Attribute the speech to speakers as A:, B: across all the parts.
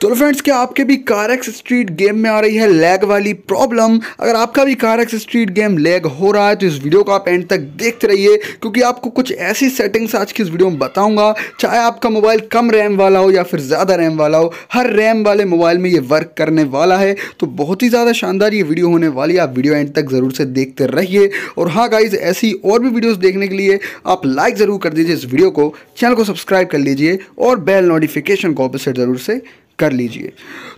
A: तो फ्रेंड्स क्या आपके भी कारक्स स्ट्रीट गेम में आ रही है लैग वाली प्रॉब्लम अगर आपका भी कारक्स स्ट्रीट गेम लैग हो रहा है तो इस वीडियो को आप एंड तक देखते रहिए क्योंकि आपको कुछ ऐसी सेटिंग्स आज की इस वीडियो में बताऊंगा चाहे आपका मोबाइल कम रैम वाला हो या फिर ज़्यादा रैम वाला हो हर रैम वाले मोबाइल में ये वर्क करने वाला है तो बहुत ही ज़्यादा शानदार ये वीडियो होने वाली है आप वीडियो एंड तक ज़रूर से देखते रहिए और हाँ गाइज ऐसी और भी वीडियोज़ देखने के लिए आप लाइक ज़रूर कर दीजिए इस वीडियो को चैनल को सब्सक्राइब कर लीजिए और बेल नोटिफिकेशन को ऑपोजिट ज़रूर से कर लीजिए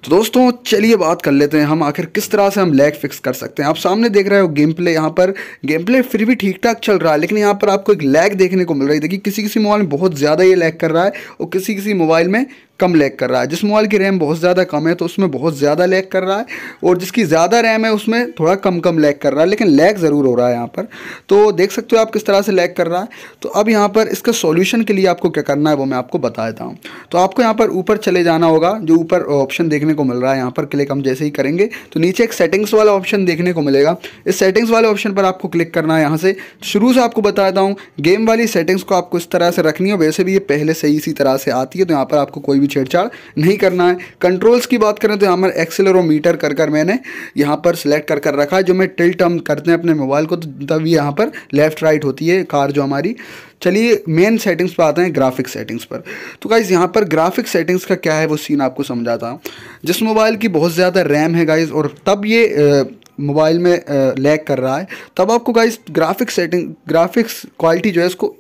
A: तो दोस्तों चलिए बात कर लेते हैं हम आखिर किस तरह से हम लैग फिक्स कर सकते हैं आप सामने देख रहे हो गेम प्ले यहाँ पर गेम प्ले फिर भी ठीक ठाक चल रहा है लेकिन यहाँ पर आपको एक लैग देखने को मिल रही है देखिए किसी किसी मोबाइल में बहुत ज़्यादा ये लैग कर रहा है और किसी किसी मोबाइल में कम लैग कर रहा है जिस मोबाइल की रैम बहुत ज़्यादा कम है तो उसमें बहुत ज़्यादा लैग कर रहा है और जिसकी ज़्यादा रैम है उसमें थोड़ा कम कम लैग कर रहा है लेकिन लैग ज़रूर हो रहा है यहाँ पर तो देख सकते हो आप किस तरह से लैग कर रहा है तो अब यहाँ पर इसका सोल्यूशन के लिए आपको क्या करना है वो मैं आपको बता देता हूँ तो आपको यहाँ पर ऊपर चले जाना होगा जो ऊपर ऑप्शन देखने को मिल रहा है यहाँ पर क्लिक हम जैसे ही करेंगे तो नीचे एक सेटिंग्स वाला ऑप्शन देखने को मिलेगा इस सेटिंग्स वाले ऑप्शन पर आपको क्लिक करना है यहाँ से शुरू से आपको बता देता हूँ गेम वाली सेटिंग्स को आपको इस तरह से रखनी है वैसे भी ये पहले से ही इसी तरह से आती है तो यहाँ पर आपको कोई भी छेड़छाड़ नहीं करना है कंट्रोल्स की बात करें तो यहाँ पर एक्सेलरोमीटर कर कर मैंने यहाँ पर सेलेक्ट कर कर रखा है जो मैं टिल्ट हम करते हैं अपने मोबाइल को तो तब यहाँ पर लेफ़्ट राइट होती है कार जो हमारी चलिए मेन सेटिंग्स पर आते हैं ग्राफिक सेटिंग्स पर तो गाइज़ यहाँ पर ग्राफिक सेटिंग्स का क्या है वो सीन आपको समझाता हूँ जिस मोबाइल की बहुत ज़्यादा रैम है गाइज़ और तब ये मोबाइल में लैग कर रहा है तब आपको guys graphic setting graphics quality जो है इसको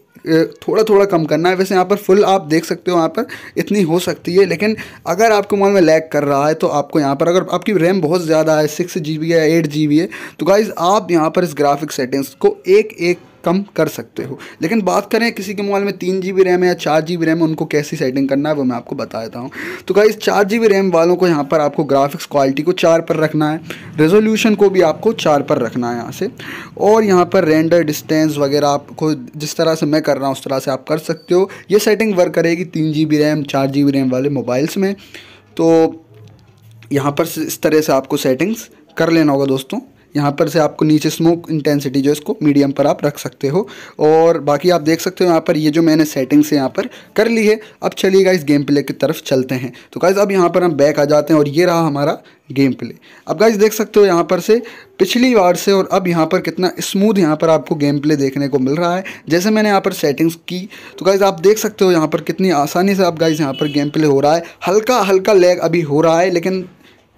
A: थोड़ा थोड़ा कम करना है वैसे यहाँ पर फुल आप देख सकते हो यहाँ पर इतनी हो सकती है लेकिन अगर आपको मोबाइल में लैग कर रहा है तो आपको यहाँ पर अगर आपकी रैम बहुत ज़्यादा है सिक्स जी बी है एट जी बी है तो गाइज़ आप यहाँ पर इस ग्राफिक सेटिंग्स को एक एक कम कर सकते हो लेकिन बात करें किसी के मोबाइल में तीन जी बी रैम है या चार जी बी रैम है उनको कैसी सेटिंग करना है वो मैं आपको बता देता हूँ तो इस चार जी बी रैम वालों को यहाँ पर आपको ग्राफिक्स क्वालिटी को चार पर रखना है रेजोल्यूशन को भी आपको चार पर रखना है यहाँ से और यहाँ पर रेंडर डिस्टेंस वगैरह आपको जिस तरह से मैं कर रहा हूँ उस तरह से आप कर सकते हो ये सेटिंग वर्क करेगी तीन जी बी रैम चार जी बी रैम वाले मोबाइल्स में तो यहाँ पर इस तरह से आपको सेटिंग्स कर लेना होगा दोस्तों यहाँ पर से आपको नीचे स्मोक इंटेंसिटी जो इसको मीडियम पर आप रख सकते हो और बाकी आप देख सकते हो यहाँ पर ये जो मैंने सेटिंग्स यहाँ पर कर ली है अब चलिए गाइज गेम प्ले की तरफ चलते हैं तो गाइज अब यहाँ पर हम बैक आ जाते हैं और ये रहा हमारा गेम प्ले अब गाइज देख सकते हो यहाँ पर से पिछली बार से और अब यहाँ पर कितना स्मूथ यहाँ पर आपको गेम प्ले देखने को मिल रहा है जैसे मैंने यहाँ पर सेटिंग्स की तो गाइज आप देख सकते हो यहाँ पर कितनी आसानी से आप गाइज यहाँ पर गेम प्ले हो रहा है हल्का हल्का लेग अभी हो रहा है लेकिन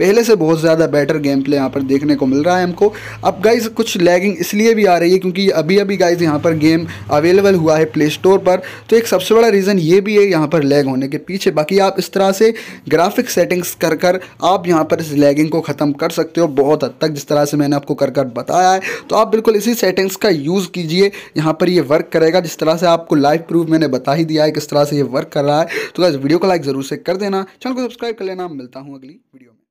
A: पहले से बहुत ज़्यादा बेटर गेम प्ले यहाँ पर देखने को मिल रहा है हमको अब गाइज कुछ लैगिंग इसलिए भी आ रही है क्योंकि अभी अभी गाइज यहाँ पर गेम अवेलेबल हुआ है प्ले स्टोर पर तो एक सबसे बड़ा रीज़न ये भी है यहाँ पर लैग होने के पीछे बाकी आप इस तरह से ग्राफिक सेटिंग्स कर कर आप यहाँ पर इस लैगिंग को ख़त्म कर सकते हो बहुत हद तक जिस तरह से मैंने आपको कर कर बताया है तो आप बिल्कुल इसी सेटिंग्स का यूज़ कीजिए यहाँ पर ये वर्क करेगा जिस तरह से आपको लाइव प्रूफ मैंने बता ही दिया है किस तरह से ये वर्क कर रहा है तो गाइज़ वीडियो को लाइक ज़रूर से कर देना चैनल को सब्सक्राइब कर लेना मिलता हूँ अगली वीडियो में